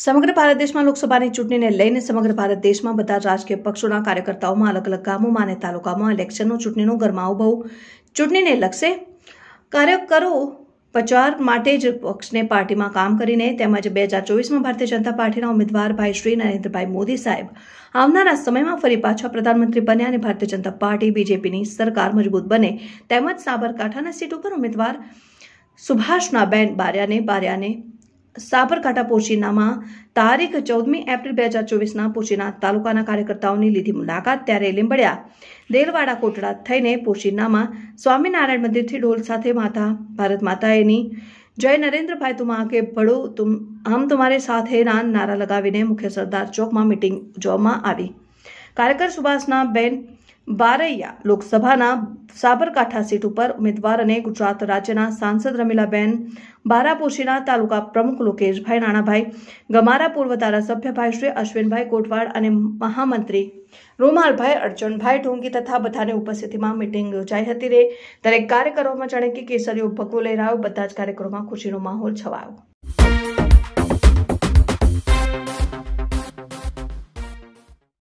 સમગ્ર ભારત દેશમાં લોકસભાની ચૂંટણીને લઈને સમગ્ર ભારત દેશમાં બધા રાજકીય પક્ષોના કાર્યકર્તાઓમાં અલગ અલગ ગામોમાં અને તાલુકામાં ઇલેક્શનનું ચૂંટણીનું ગરમાવો બહુ ચૂંટણીને લગશે કાર્યકરો પ્રચાર માટે જ પક્ષને પાર્ટીમાં કામ કરીને તેમજ બે હજાર ચોવીસમાં ભારતીય જનતા પાર્ટીના ઉમેદવાર ભાઈ શ્રી નરેન્દ્રભાઈ મોદી સાહેબ આવનારા સમયમાં ફરી પાછા પ્રધાનમંત્રી બન્યા અને ભારતીય જનતા પાર્ટી બીજેપીની સરકાર મજબૂત બને તેમજ સાબરકાંઠાના સીટ ઉપર ઉમેદવાર સુભાષના બેન બારિયાને બારિયાને સાબરકાંઠા પોશીનામાં તારીખ ચૌદમી એપ્રિલ બે હજાર ચોવીસના પોશીના તાલુકાના કાર્યકર્તાઓની લીધી મુલાકાત ત્યારે લીંબડ્યા દેલવાડા કોટડા થઈને પોશીનામાં સ્વામિનારાયણ મંદિરથી ઢોલ સાથે માતા ભારત માતાએની જય નરેન્દ્રભાઈ તુમ આગે ભળો તુમ આમ તમારે સાથેના નારા લગાવીને મુખ્ય સરદાર ચોકમાં મિટિંગ ઉજવવામાં આવી કાર્યકર સુભાષના બેન બારૈયા લોકસભાના સાબરકાંઠા સીટ ઉપર ઉમેદવાર અને ગુજરાત રાજ્યના સાંસદ રમીલાબેન બારાપોશીના તાલુકા પ્રમુખ લોકેશભાઈ નાણાભાઈ ગમારા પૂર્વ ધારાસભ્યભાઈ શ્રી અશ્વિનભાઈ કોટવાડ અને મહામંત્રી રૂમાલભાઈ અર્જુનભાઈ ઢોંગી તથા બધાની ઉપસ્થિતિમાં મીટિંગ યોજાઈ હતી રે દરેક કાર્યકરોમાં જાણે કે કેસરીઓ ભગવો લહેરાયો બધા જ કાર્યક્રમોમાં ખુશીનો માહોલ છવાયો